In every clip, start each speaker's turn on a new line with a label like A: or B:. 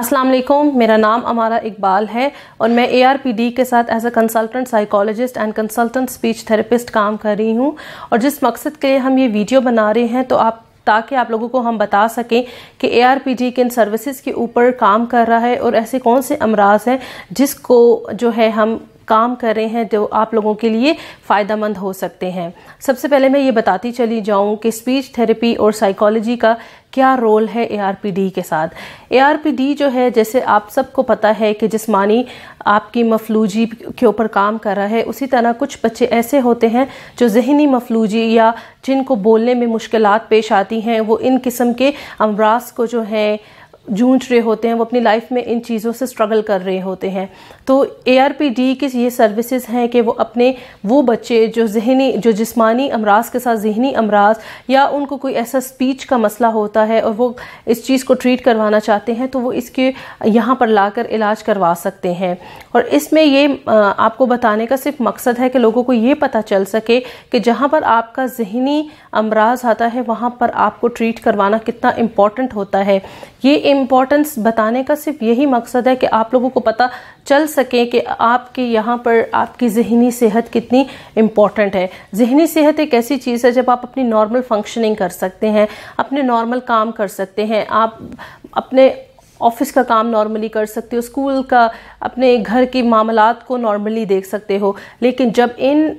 A: अस्सलाम वालेकुम मेरा नाम अमारा इकबाल है और मैं एआरपीडी के साथ as a consultant psychologist and consultant speech therapist काम कर रही हूँ और जिस मकसद के लिए हम ये वीडियो बना रहे हैं तो आप ताकि आप लोगों को हम बता सकें कि ए आर पी जी किन सर्विसेज के ऊपर काम कर रहा है और ऐसे कौन से अमराज हैं जिसको जो है हम काम कर रहे हैं जो तो आप लोगों के लिए फ़ायदा हो सकते हैं सबसे पहले मैं ये बताती चली जाऊँ कि स्पीच थेरेपी और साइकोलॉजी का क्या रोल है ए के साथ ए जो है जैसे आप सबको पता है कि जिसमानी आपकी मफलूजी के ऊपर काम कर रहा है उसी तरह कुछ बच्चे ऐसे होते हैं जो जहनी मफलूजी या जिनको बोलने में मुश्किल पेश आती हैं वो इन किस्म के अमराज को जो है जूझ रहे होते हैं वो अपनी लाइफ में इन चीज़ों से स्ट्रगल कर रहे होते हैं तो ए आर पी डी की ये सर्विसेज हैं कि वो अपने वो बच्चे जो जहनी जो जिसमानी अमराज के साथ जहनी अमराज या उनको कोई ऐसा स्पीच का मसला होता है और वो इस चीज़ को ट्रीट करवाना चाहते हैं तो वो इसके यहाँ पर लाकर इलाज करवा सकते हैं और इसमें ये आपको बताने का सिर्फ मकसद है कि लोगों को ये पता चल सके कि जहाँ पर आपका जहनी अमराज आता है वहाँ पर आपको ट्रीट करवाना कितना इम्पॉर्टेंट होता है ये इम्पोर्टेंस बताने का सिर्फ यही मकसद है कि आप लोगों को पता चल सके कि आपके यहाँ पर आपकी जहनी सेहत कितनी इम्पॉर्टेंट है जहनी सेहत एक ऐसी चीज़ है जब आप अपनी नॉर्मल फंक्शनिंग कर सकते हैं अपने नॉर्मल काम कर सकते हैं आप अपने ऑफिस का काम नॉर्मली कर सकते हो स्कूल का अपने घर के मामला को नॉर्मली देख सकते हो लेकिन जब इन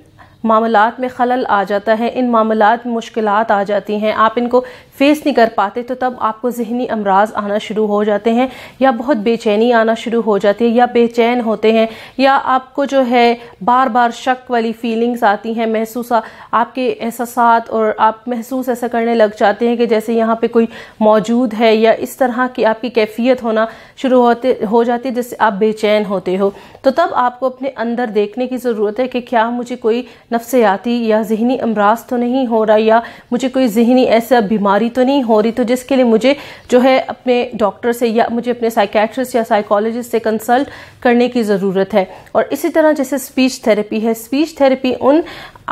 A: मामलात में खलल आ जाता है इन मामलात में मुश्किल आ जाती हैं आप इनको फेस नहीं कर पाते तो तब आपको जहनी अमराज आना शुरू हो जाते हैं या बहुत बेचैनी आना शुरू हो जाती है या बेचैन होते हैं या आपको जो है बार बार शक वाली फीलिंग्स आती हैं महसूस आपके एहसास और आप महसूस ऐसा करने लग जाते हैं कि जैसे यहाँ पे कोई मौजूद है या इस तरह की आपकी कैफियत होना शुरू होते हो जाती है जिससे आप बेचैन होते हो तो तब आपको अपने अंदर देखने की ज़रूरत है कि क्या मुझे कोई नफसियाती या जहनी अमराज तो नहीं हो रहा या मुझे कोई जहनी ऐसा बीमारी बीमारी तो नहीं हो रही तो जिसके लिए मुझे जो है अपने डॉक्टर से या मुझे अपने साइकेट्रिस्ट या साइकोलॉजिस्ट से कंसल्ट करने की ज़रूरत है और इसी तरह जैसे स्पीच थेरेपी है स्पीच थेरेपी उन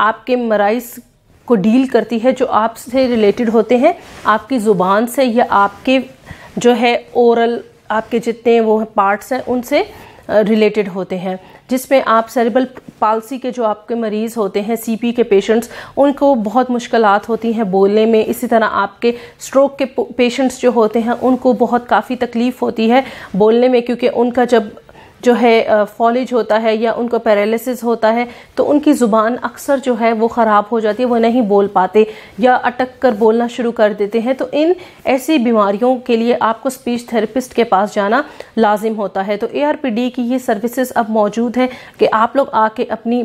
A: आपके मराइज़ को डील करती है जो आपसे रिलेटेड होते हैं आपकी ज़ुबान से या आपके जो है ओरल आपके जितने वो पार्ट्स हैं उनसे रिलेटेड होते हैं जिसमें आप सेरेबल पालसी के जो आपके मरीज़ होते हैं सीपी के पेशेंट्स उनको बहुत मुश्किल होती हैं बोलने में इसी तरह आपके स्ट्रोक के पेशेंट्स जो होते हैं उनको बहुत काफ़ी तकलीफ़ होती है बोलने में क्योंकि उनका जब जो है फॉलेज होता है या उनको पैरालिसिस होता है तो उनकी ज़ुबान अक्सर जो है वो ख़राब हो जाती है वो नहीं बोल पाते या अटक कर बोलना शुरू कर देते हैं तो इन ऐसी बीमारियों के लिए आपको स्पीच थेरेपिस्ट के पास जाना लाजिम होता है तो ए की ये सर्विसेज अब मौजूद है कि आप लोग आके अपनी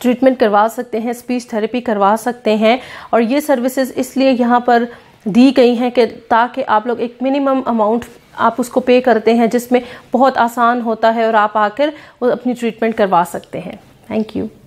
A: ट्रीटमेंट करवा सकते हैं स्पीच थेरेपी करवा सकते हैं और ये सर्विसेज इसलिए यहाँ पर दी गई हैं कि ताकि आप लोग एक मिनिमम अमाउंट आप उसको पे करते हैं जिसमें बहुत आसान होता है और आप आकर अपनी ट्रीटमेंट करवा सकते हैं थैंक यू